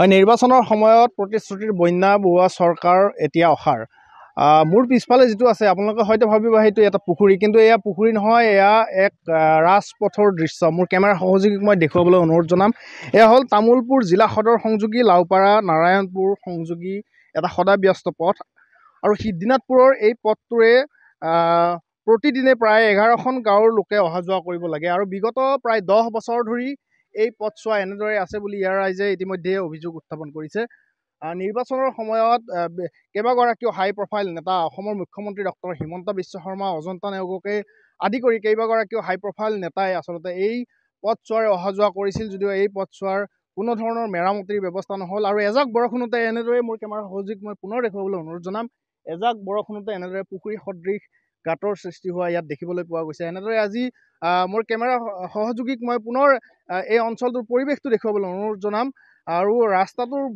হয় নিৰ্বাচনৰ সময়ত প্ৰতিশ্ৰুতিৰ বন্যা বোৱা চৰকাৰ এতিয়া অহাৰ মোৰ পিছফালে যিটো আছে আপোনালোকে হয়তো ভাবিব সেইটো এটা পুখুৰী কিন্তু এয়া পুখুৰী নহয় এয়া এক ৰাজপথৰ দৃশ্য মোৰ কেমেৰা সহযোগীক মই দেখুৱাবলৈ অনুৰোধ জনাম এয়া হ'ল তামোলপুৰ জিলা সদৰ সংযোগী লাওপাৰা নাৰায়ণপুৰ সংযোগী এটা সদায় ব্যস্ত পথ আৰু সিদ্ধিনাথপুৰৰ এই পথটোৰে প্ৰতিদিনে প্ৰায় এঘাৰখন গাঁৱৰ লোকে অহা যোৱা কৰিব লাগে আৰু বিগত প্ৰায় দহ বছৰ ধৰি এই পথছোৱা এনেদৰে আছে বুলি ইয়াৰ ৰাইজে ইতিমধ্যে অভিযোগ উত্থাপন কৰিছে নিৰ্বাচনৰ সময়ত কেইবাগৰাকীও হাই প্ৰফাইল নেতা অসমৰ মুখ্যমন্ত্ৰী ডক্টৰ হিমন্ত বিশ্ব শৰ্মা অজন্তা নেওগকে আদি কৰি কেইবাগৰাকীও হাই প্ৰফাইল নেতাই আচলতে এই পথছোৱাৰে অহা যোৱা কৰিছিল যদিও এই পথছোৱাৰ কোনো ধৰণৰ মেৰামতিৰ ব্যৱস্থা নহ'ল আৰু এজাক বৰষুণতে এনেদৰে মোৰ কেমেৰা সহযোগ মই পুনৰ দেখুৱাবলৈ অনুৰোধ জনাম এজাক বৰষুণতে এনেদৰে পুখুৰী সদৃশ গাঁতৰ সৃষ্টি হোৱা ইয়াত দেখিবলৈ পোৱা গৈছে এনেদৰে আজি মোৰ কেমেৰা সহযোগীক মই পুনৰ এই অঞ্চলটোৰ পৰিৱেশটো দেখুৱাবলৈ অনুৰোধ জনাম আৰু ৰাস্তাটোৰ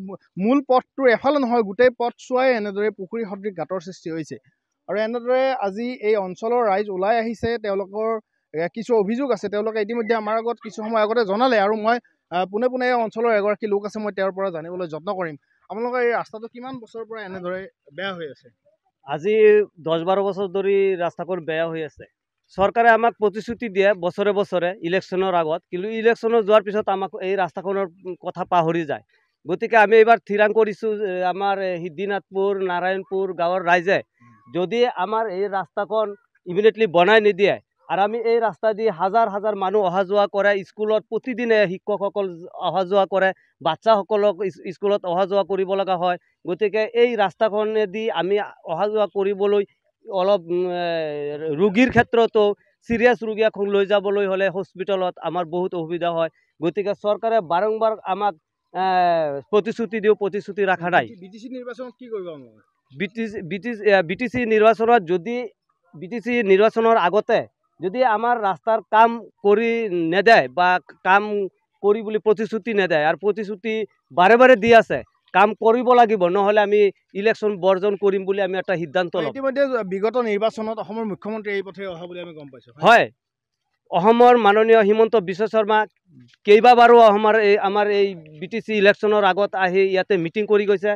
মূল পথটো এফালে নহয় গোটেই পথ চোৱাই এনেদৰে পুখুৰী সদৃশ গাঁতৰ সৃষ্টি হৈছে আৰু এনেদৰে আজি এই অঞ্চলৰ ৰাইজ ওলাই আহিছে তেওঁলোকৰ কিছু অভিযোগ আছে তেওঁলোকে ইতিমধ্যে আমাৰ আগত কিছু সময় আগতে জনালে আৰু মই পোনে পোনে এই অঞ্চলৰ এগৰাকী লোক আছে মই তেওঁৰ পৰা জানিবলৈ যত্ন কৰিম আপোনালোকৰ এই ৰাস্তাটো কিমান বছৰৰ পৰা এনেদৰে বেয়া হৈ আছে আজি দহ বাৰ বছৰ ধৰি ৰাস্তাখন বেয়া হৈ আছে চৰকাৰে আমাক প্ৰতিশ্ৰুতি দিয়ে বছৰে বছৰে ইলেকশ্যনৰ আগত কিন্তু ইলেকশ্যনত যোৱাৰ পিছত আমাক এই ৰাস্তাখনৰ কথা পাহৰি যায় গতিকে আমি এইবাৰ থিৰাং কৰিছোঁ আমাৰ সিদ্ধিনাথপুৰ নাৰায়ণপুৰ গাঁৱৰ ৰাইজে যদি আমাৰ এই ৰাস্তাখন ইমিডিয়েটলি বনাই নিদিয়ে আৰু আমি এই ৰাস্তা দি হাজাৰ হাজাৰ মানুহ অহা যোৱা কৰে স্কুলত প্ৰতিদিনে শিক্ষকসকল অহা যোৱা কৰে বাচ্ছাসকলক স্কুলত অহা যোৱা কৰিব লগা হয় গতিকে এই ৰাস্তাখনেদি আমি অহা যোৱা কৰিবলৈ অলপ ৰোগীৰ ক্ষেত্ৰতো ছিৰিয়াছ ৰোগী এখন লৈ যাবলৈ হ'লে হস্পিটেলত আমাৰ বহুত অসুবিধা হয় গতিকে চৰকাৰে বাৰম্বাৰ আমাক প্ৰতিশ্ৰুতি দিও প্ৰতিশ্ৰুতি ৰখা নাই বি টি চি নিৰ্বাচনত যদি বি টি নিৰ্বাচনৰ আগতে যদি আমাৰ ৰাস্তাৰ কাম কৰি নেদে বা কাম কৰি বুলি প্ৰতিশ্ৰুতি নেদে আৰু প্ৰতিশ্ৰুতি বাৰে বাৰে দি আছে কাম কৰিব লাগিব নহ'লে আমি ইলেকশ্যন বৰ্জন কৰিম বুলি আমি এটা সিদ্ধান্ত লওঁ ইতিমধ্যে বিগত নিৰ্বাচনত অসমৰ মুখ্যমন্ত্ৰী এই পথে অহা বুলি আমি গম পাইছোঁ হয় অসমৰ মাননীয় হিমন্ত বিশ্ব শৰ্মা কেইবাবাৰো আমাৰ এই আমাৰ এই বি টি চি ইলেকশ্যনৰ আগত আহি ইয়াতে মিটিং কৰি গৈছে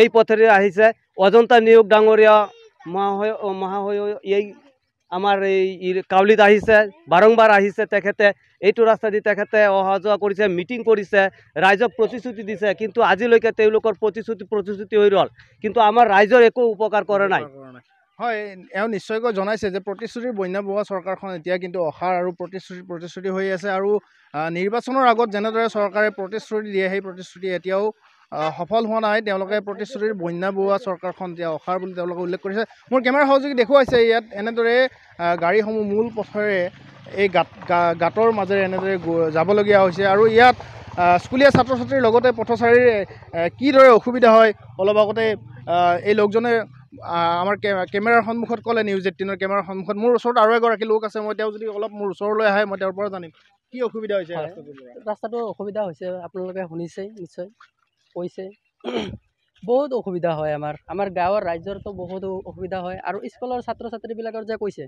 এই পথেৰে আহিছে অজন্তা নিয়োগ ডাঙৰীয়া মহাশয় মহাশয় এই আমার এই কাউলিত আহিছে বারংবার আহিছে তেখেতে এইটো রাস্তা দিয়ে তেখেতে অহা যাওয়া করেছে মিটিং করেছে রাইজক প্রতিশ্রুতি দিছে কিন্তু আজিলেকে তেওঁলোকর প্রতিশ্রুতি প্রতিশ্রুতি হয়ে রল কিন্তু আমার রাইজর একো উপকার করে নাই হয় এও নিশ্চয়কৈ জনাইছে যে প্ৰতিশ্ৰুতিৰ বন্য বহোৱা চৰকাৰখন এতিয়া কিন্তু অহাৰ আৰু প্ৰতিশ্ৰুতি প্ৰতিশ্ৰুতি হৈ আছে আৰু নিৰ্বাচনৰ আগত যেনেদৰে চৰকাৰে প্ৰতিশ্ৰুতি দিয়ে সেই প্ৰতিশ্ৰুতি এতিয়াও সফল হোৱা নাই তেওঁলোকে প্ৰতিশ্ৰুতিৰ বন্যা বৰুৱা চৰকাৰখন যে অসাৰ বুলি তেওঁলোকে উল্লেখ কৰিছে মোৰ কেমেৰা সহযোগী দেখুৱাইছে ইয়াত এনেদৰে গাড়ীসমূহ মূল পথেৰে এই গাঁত গাঁতৰ মাজেৰে এনেদৰে যাবলগীয়া হৈছে আৰু ইয়াত স্কুলীয়া ছাত্ৰ ছাত্ৰীৰ লগতে পথচাৰীৰ কিদৰে অসুবিধা হয় অলপ আগতে এই লোকজনে আমাৰ কেমেৰাৰ সন্মুখত ক'লে নিউজ এইটিনৰ কেমেৰাৰ সন্মুখত মোৰ ওচৰত আৰু এগৰাকী লোক আছে মই তেওঁ যদি অলপ মোৰ ওচৰলৈ আহে মই তেওঁৰ পৰা জানিম কি অসুবিধা হৈছে ৰাস্তাটো অসুবিধা হৈছে আপোনালোকে শুনিছেই নিশ্চয় কৈছে বহুত অসুবিধা হয় আমাৰ আমাৰ গাঁৱৰ ৰাইজৰতো বহুত অসুবিধা হয় আৰু স্কুলৰ ছাত্ৰ ছাত্ৰীবিলাকৰ যে কৈছে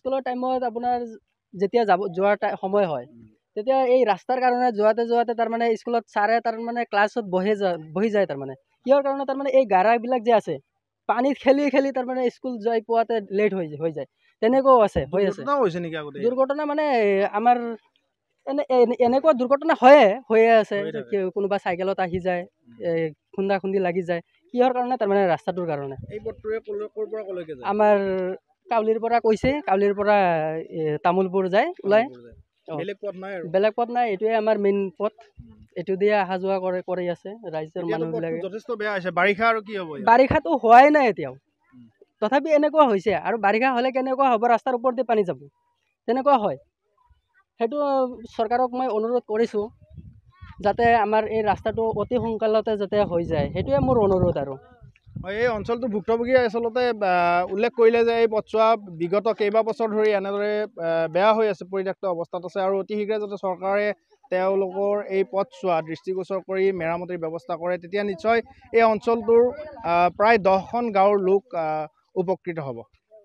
স্কুলৰ টাইমত আপোনাৰ যেতিয়া যাব যোৱাৰ টাই সময় হয় তেতিয়া এই ৰাস্তাৰ কাৰণে যোৱাতে যোৱাতে তাৰমানে স্কুলত ছাৰে তাৰমানে ক্লাছত বহে যায় বহি যায় তাৰমানে কিহৰ কাৰণে তাৰমানে এই গাৰাবিলাক যে আছে পানীত খেলি খেলি তাৰমানে স্কুল যাই পোৱাতে লেট হৈ হৈ যায় তেনেকুৱাও আছে হৈ আছে দুৰ্ঘটনা মানে আমাৰ এনে এনেকুৱা দুৰ্ঘটনা হয়ে হৈয়ে আছে কোনোবা চাইকেলত আহি যায় খুন্দা খুন্দি লাগি যায় কিহৰ কাৰণে তাৰমানে ৰাস্তাটোৰ কাৰণে আমাৰ কাউলিৰ পৰা কৈছে কাউলিৰ পৰা তামোলপুৰ যায় ওলাই বেলেগ পথ নাই এইটোৱে আমাৰ মেইন পথ এইটো দিয়ে অহা যোৱা কৰে কৰি আছে ৰাইজৰ মানুহবিলাকে বাৰিষাটো হোৱাই নাই এতিয়াও তথাপি এনেকুৱা হৈছে আৰু বাৰিষা হ'লে কেনেকুৱা হ'ব ৰাস্তাৰ ওপৰতে পানী যাব তেনেকুৱা হয় সেইটো চৰকাৰক মই অনুৰোধ কৰিছোঁ যাতে আমাৰ এই ৰাস্তাটো অতি সোনকালতে যাতে হৈ যায় সেইটোৱে মোৰ অনুৰোধ আৰু হয় এই অঞ্চলটো ভুক্তভোগী আচলতে উল্লেখ কৰিলে যে এই পথছোৱা বিগত কেইবাবছৰ ধৰি এনেদৰে বেয়া হৈ আছে পৰিত্যক্ত অৱস্থাত আছে আৰু অতি শীঘ্ৰে যাতে চৰকাৰে তেওঁলোকৰ এই পথছোৱা দৃষ্টিগোচৰ কৰি মেৰামতিৰ ব্যৱস্থা কৰে তেতিয়া নিশ্চয় এই অঞ্চলটোৰ প্ৰায় দহখন গাঁৱৰ লোক উপকৃত হ'ব